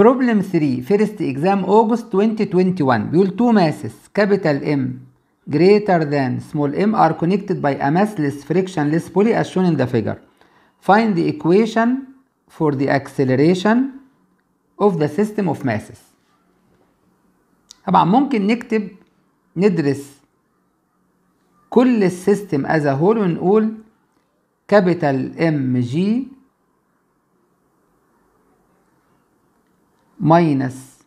بروبلم 3 فيرست اكزام اوجست 2021 بيقول تو ماسس كابيتال ام greater than small m are connected by a massless frictionless pulley as shown in the figure. Find the equation for the acceleration of the system of masses. طبعا ممكن نكتب ندرس كل السيستم as a whole ونقول capital MG ماينس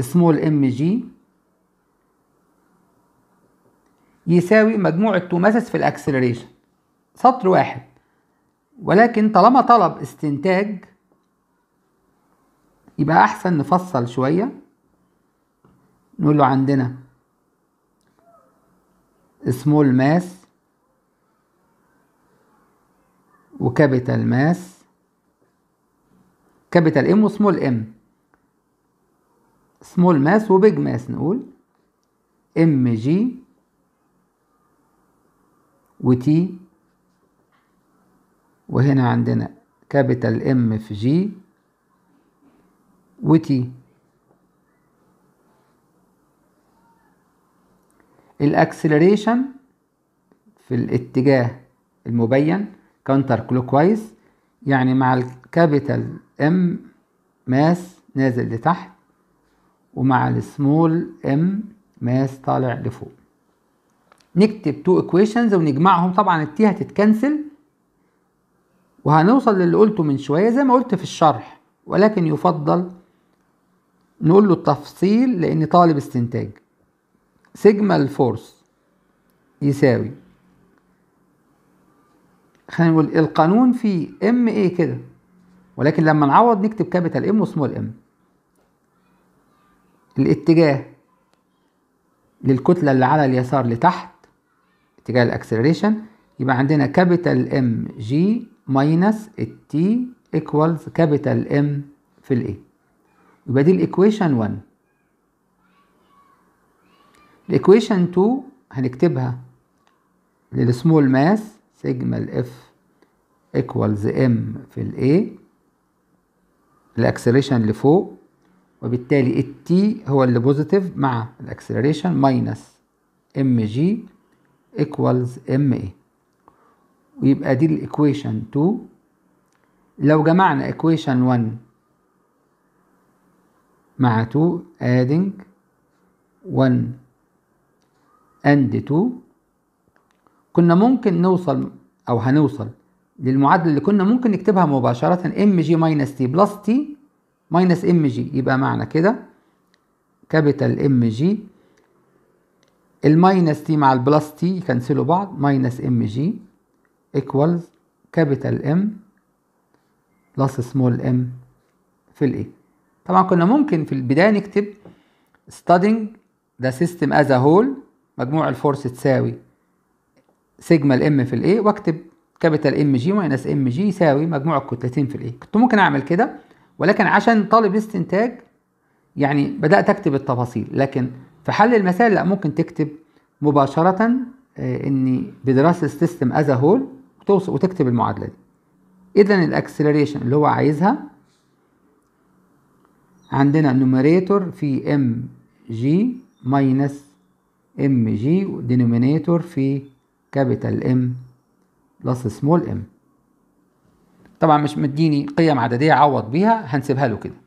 سمول ام جي يساوي مجموع التوماسس في الاكسلريشن سطر واحد ولكن طالما طلب استنتاج يبقى احسن نفصل شوية نقول له عندنا سمول ماس وكابيتال ماس كابيتال ام وسمول ام سمول ماس وبيج ماس نقول ام جي وتي وهنا عندنا كابيتال ام في جي وتي الاكسلريشن في الاتجاه المبين كونتر كلوكوايز يعني مع الكابيتال ام ماس نازل لتحت ومع السمول ام ماس طالع لفوق نكتب تو ايكويشنز ونجمعهم طبعا التي هتتكنسل وهنوصل للي قلته من شوية زي ما قلت في الشرح ولكن يفضل نقول له التفصيل لأن طالب استنتاج سيجما الفورس يساوي خلينا نقول القانون في ام ايه كده ولكن لما نعوض نكتب كابيتال ام وسمول ام الاتجاه للكتله اللي على اليسار لتحت اتجاه الاكسلريشن يبقى عندنا كابيتال ام جي ماينس التي ايكوالز كابيتال ام في الاي يبقى دي الايكويشن 1 الايكويشن 2 هنكتبها للسمول ماس سيجما الاف ايكوالز ام في الاي الاكسلريشن لفوق وبالتالي التي هو اللي بوزيتيف مع الاكسلريشن ماينس ام جي ايكوالز ام اي ويبقى دي الايكويشن 2 لو جمعنا ايكويشن 1 مع 2 ادينج 1 اند 2 كنا ممكن نوصل او هنوصل للمعادله اللي كنا ممكن نكتبها مباشره ام جي ماينس تي بلس تي ماينس ام جي يبقى معنى كده كابيتال ام جي الماينس تي مع البلس تي يكنسلوا بعض ماينس ام جي ايكوالز كابيتال ام بلس سمول ام في الايه طبعا كنا ممكن في البدايه نكتب studying the system as a whole مجموع الفورس تساوي سيجما الام في الايه واكتب كابيتال ام جي ماينس ام جي يساوي مجموع الكتلتين في الايه كنت ممكن اعمل كده ولكن عشان طالب استنتاج يعني بدات اكتب التفاصيل لكن في حل المسائل لا ممكن تكتب مباشره آه، ان بدراسه السيستم از هول وتكتب المعادله دي اذا الاكسلريشن اللي هو عايزها عندنا نوميريتور في ام جي ماينس ام جي ودينومينيتور في كابيتال ام بلس سمول ام طبعا مش مديني قيم عدديه اعوض بيها هنسيبها له كده